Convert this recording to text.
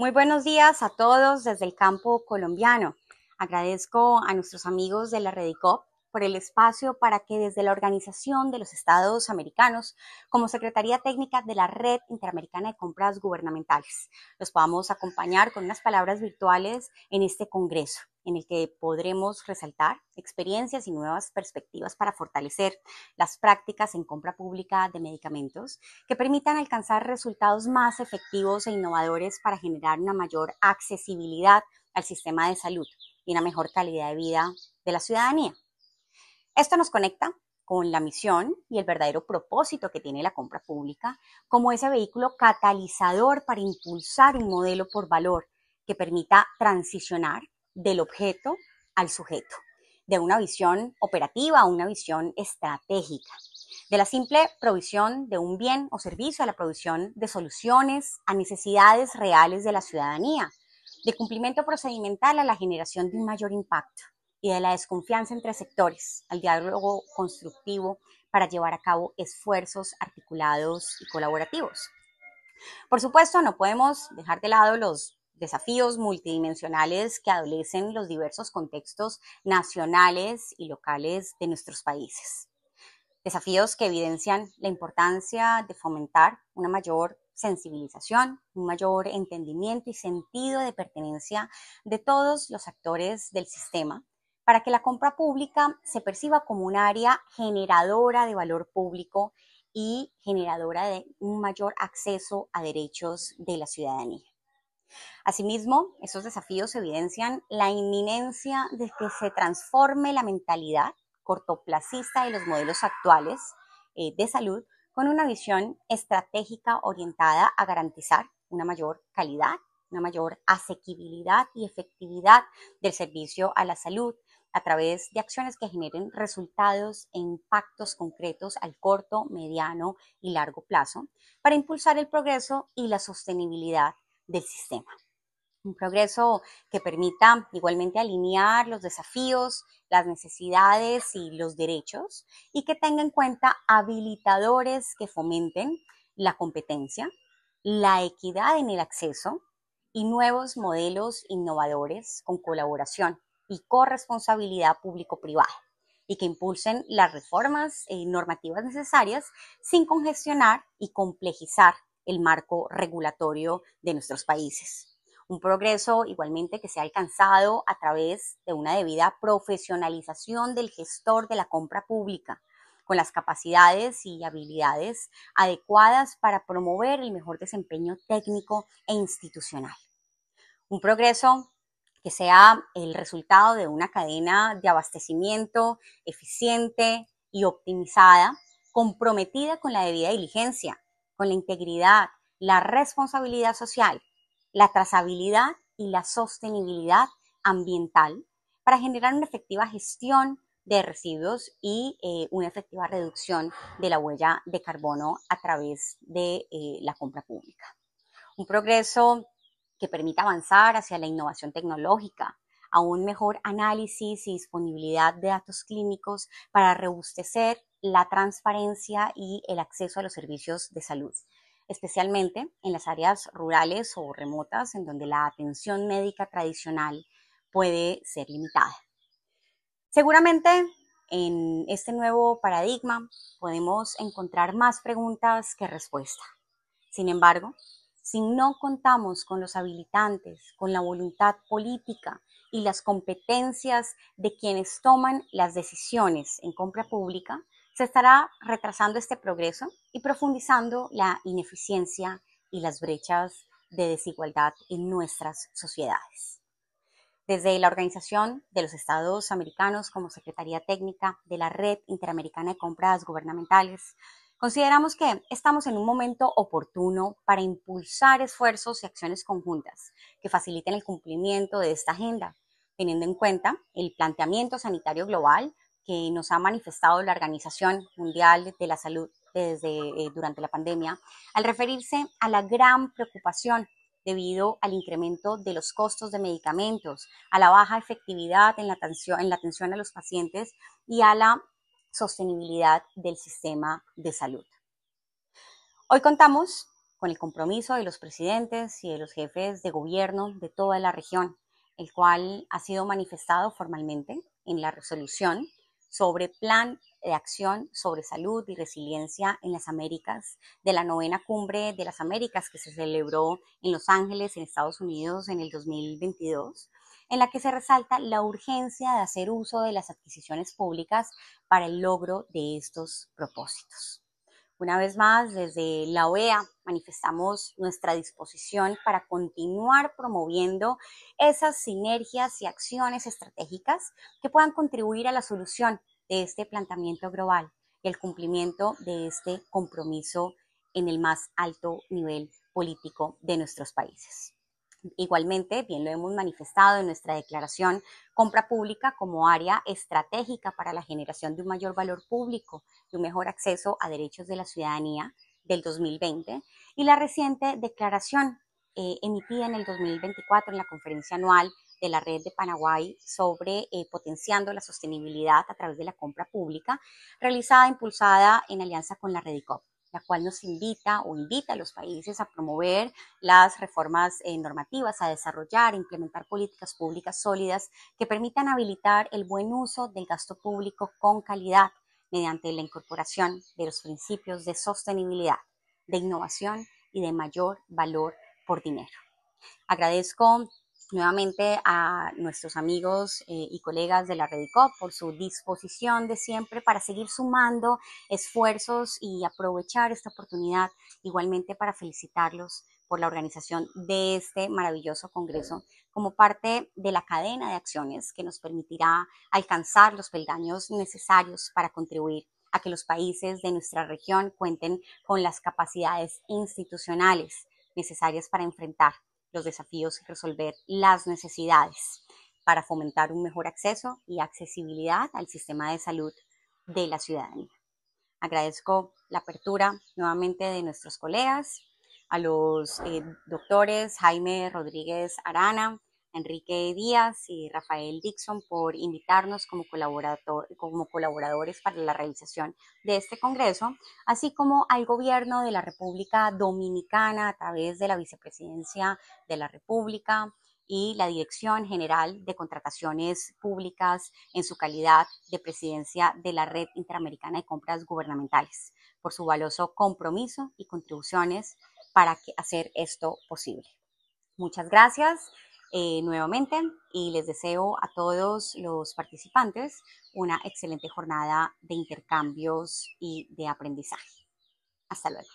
Muy buenos días a todos desde el campo colombiano. Agradezco a nuestros amigos de la Redicop por el espacio para que desde la Organización de los Estados Americanos, como Secretaría Técnica de la Red Interamericana de Compras Gubernamentales, los podamos acompañar con unas palabras virtuales en este Congreso en el que podremos resaltar experiencias y nuevas perspectivas para fortalecer las prácticas en compra pública de medicamentos que permitan alcanzar resultados más efectivos e innovadores para generar una mayor accesibilidad al sistema de salud y una mejor calidad de vida de la ciudadanía. Esto nos conecta con la misión y el verdadero propósito que tiene la compra pública como ese vehículo catalizador para impulsar un modelo por valor que permita transicionar del objeto al sujeto, de una visión operativa a una visión estratégica, de la simple provisión de un bien o servicio a la provisión de soluciones a necesidades reales de la ciudadanía, de cumplimiento procedimental a la generación de un mayor impacto y de la desconfianza entre sectores, al diálogo constructivo para llevar a cabo esfuerzos articulados y colaborativos. Por supuesto, no podemos dejar de lado los desafíos multidimensionales que adolecen los diversos contextos nacionales y locales de nuestros países. Desafíos que evidencian la importancia de fomentar una mayor sensibilización, un mayor entendimiento y sentido de pertenencia de todos los actores del sistema para que la compra pública se perciba como un área generadora de valor público y generadora de un mayor acceso a derechos de la ciudadanía. Asimismo, esos desafíos evidencian la inminencia de que se transforme la mentalidad cortoplacista de los modelos actuales eh, de salud con una visión estratégica orientada a garantizar una mayor calidad, una mayor asequibilidad y efectividad del servicio a la salud a través de acciones que generen resultados e impactos concretos al corto, mediano y largo plazo para impulsar el progreso y la sostenibilidad del sistema. Un progreso que permita igualmente alinear los desafíos, las necesidades y los derechos y que tenga en cuenta habilitadores que fomenten la competencia, la equidad en el acceso y nuevos modelos innovadores con colaboración y corresponsabilidad público-privada y que impulsen las reformas eh, normativas necesarias sin congestionar y complejizar el marco regulatorio de nuestros países. Un progreso igualmente que se ha alcanzado a través de una debida profesionalización del gestor de la compra pública, con las capacidades y habilidades adecuadas para promover el mejor desempeño técnico e institucional. Un progreso que sea el resultado de una cadena de abastecimiento eficiente y optimizada, comprometida con la debida diligencia, con la integridad, la responsabilidad social, la trazabilidad y la sostenibilidad ambiental para generar una efectiva gestión de residuos y eh, una efectiva reducción de la huella de carbono a través de eh, la compra pública. Un progreso que permita avanzar hacia la innovación tecnológica, a un mejor análisis y disponibilidad de datos clínicos para robustecer la transparencia y el acceso a los servicios de salud, especialmente en las áreas rurales o remotas en donde la atención médica tradicional puede ser limitada. Seguramente en este nuevo paradigma podemos encontrar más preguntas que respuestas. Sin embargo, si no contamos con los habilitantes, con la voluntad política y las competencias de quienes toman las decisiones en compra pública, se estará retrasando este progreso y profundizando la ineficiencia y las brechas de desigualdad en nuestras sociedades. Desde la Organización de los Estados Americanos como Secretaría Técnica de la Red Interamericana de Compras Gubernamentales, consideramos que estamos en un momento oportuno para impulsar esfuerzos y acciones conjuntas que faciliten el cumplimiento de esta agenda, teniendo en cuenta el planteamiento sanitario global que nos ha manifestado la Organización Mundial de la Salud desde eh, durante la pandemia, al referirse a la gran preocupación debido al incremento de los costos de medicamentos, a la baja efectividad en la atención, en la atención a los pacientes y a la sostenibilidad del sistema de salud. Hoy contamos con el compromiso de los presidentes y de los jefes de gobierno de toda la región, el cual ha sido manifestado formalmente en la resolución sobre plan de acción sobre salud y resiliencia en las Américas, de la novena cumbre de las Américas que se celebró en Los Ángeles, en Estados Unidos, en el 2022, en la que se resalta la urgencia de hacer uso de las adquisiciones públicas para el logro de estos propósitos. Una vez más, desde la OEA manifestamos nuestra disposición para continuar promoviendo esas sinergias y acciones estratégicas que puedan contribuir a la solución de este planteamiento global y el cumplimiento de este compromiso en el más alto nivel político de nuestros países. Igualmente, bien lo hemos manifestado en nuestra declaración, compra pública como área estratégica para la generación de un mayor valor público y un mejor acceso a derechos de la ciudadanía del 2020 y la reciente declaración eh, emitida en el 2024 en la conferencia anual de la red de Paraguay sobre eh, potenciando la sostenibilidad a través de la compra pública, realizada e impulsada en alianza con la Redicop la cual nos invita o invita a los países a promover las reformas eh, normativas, a desarrollar, e implementar políticas públicas sólidas que permitan habilitar el buen uso del gasto público con calidad mediante la incorporación de los principios de sostenibilidad, de innovación y de mayor valor por dinero. Agradezco nuevamente a nuestros amigos eh, y colegas de la Redicop por su disposición de siempre para seguir sumando esfuerzos y aprovechar esta oportunidad igualmente para felicitarlos por la organización de este maravilloso congreso como parte de la cadena de acciones que nos permitirá alcanzar los peldaños necesarios para contribuir a que los países de nuestra región cuenten con las capacidades institucionales necesarias para enfrentar los desafíos y resolver las necesidades para fomentar un mejor acceso y accesibilidad al sistema de salud de la ciudadanía. Agradezco la apertura nuevamente de nuestros colegas, a los eh, doctores Jaime Rodríguez Arana, Enrique Díaz y Rafael Dixon por invitarnos como, colaboradores para la realización de este Congreso, así como al Gobierno de la República Dominicana a través de la Vicepresidencia de la República y la Dirección General de Contrataciones Públicas en su calidad de presidencia de la Red Interamericana de Compras Gubernamentales, por su valioso compromiso y contribuciones para hacer esto posible. Muchas gracias. Eh, nuevamente y les deseo a todos los participantes una excelente jornada de intercambios y de aprendizaje. Hasta luego.